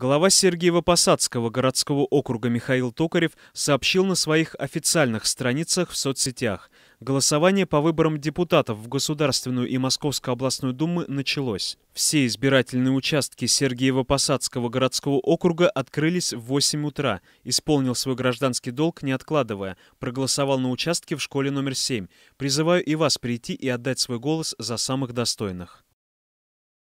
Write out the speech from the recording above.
Глава Сергиева-Посадского городского округа Михаил Токарев сообщил на своих официальных страницах в соцсетях. Голосование по выборам депутатов в Государственную и Московскую областную думы началось. Все избирательные участки Сергиева-Посадского городского округа открылись в 8 утра. Исполнил свой гражданский долг, не откладывая. Проголосовал на участке в школе номер 7. Призываю и вас прийти и отдать свой голос за самых достойных.